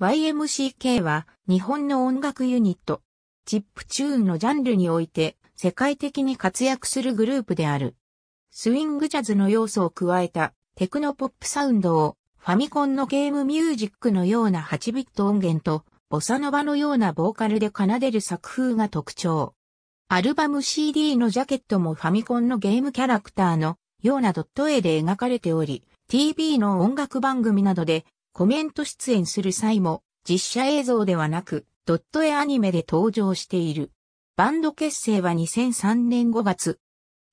YMCK は日本の音楽ユニット、チップチューンのジャンルにおいて世界的に活躍するグループである。スウィングジャズの要素を加えたテクノポップサウンドをファミコンのゲームミュージックのような8ビット音源とボサノバのようなボーカルで奏でる作風が特徴。アルバム CD のジャケットもファミコンのゲームキャラクターのようなドット絵で描かれており、TV の音楽番組などでコメント出演する際も、実写映像ではなく、ドット絵アニメで登場している。バンド結成は2003年5月。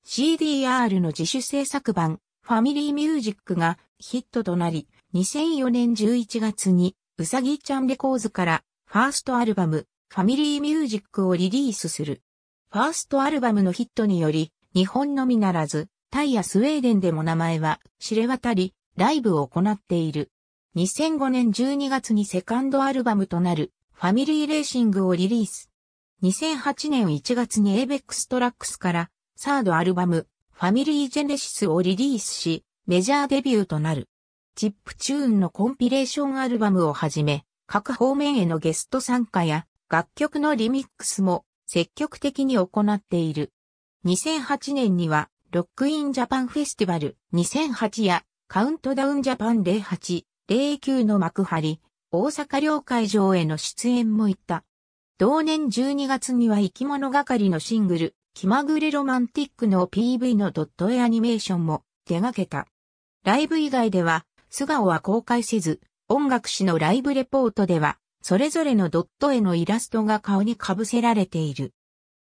CDR の自主制作版、ファミリーミュージックがヒットとなり、2004年11月に、うさぎちゃんレコーズから、ファーストアルバム、ファミリーミュージックをリリースする。ファーストアルバムのヒットにより、日本のみならず、タイやスウェーデンでも名前は知れ渡り、ライブを行っている。2005年12月にセカンドアルバムとなるファミリーレーシングをリリース。2008年1月にエイベックストラックスからサードアルバムファミリージェネシスをリリースしメジャーデビューとなる。チップチューンのコンピレーションアルバムをはじめ各方面へのゲスト参加や楽曲のリミックスも積極的に行っている。2008年にはロックインジャパンフェスティバル2008やカウントダウンジャパン08永久の幕張、大阪領海場への出演も行った。同年12月には生き物係のシングル、気まぐれロマンティックの PV のドット絵アニメーションも手掛けた。ライブ以外では、素顔は公開せず、音楽誌のライブレポートでは、それぞれのドット絵のイラストが顔に被せられている。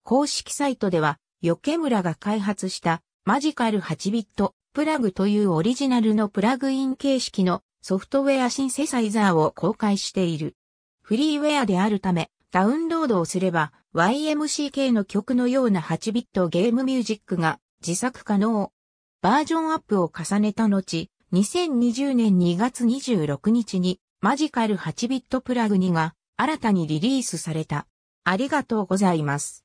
公式サイトでは、余村が開発したマジカル8ビットプラグというオリジナルのプラグイン形式のソフトウェアシンセサイザーを公開している。フリーウェアであるため、ダウンロードをすれば YMCK の曲のような8ビットゲームミュージックが自作可能。バージョンアップを重ねた後、2020年2月26日にマジカル8ビットプラグ2が新たにリリースされた。ありがとうございます。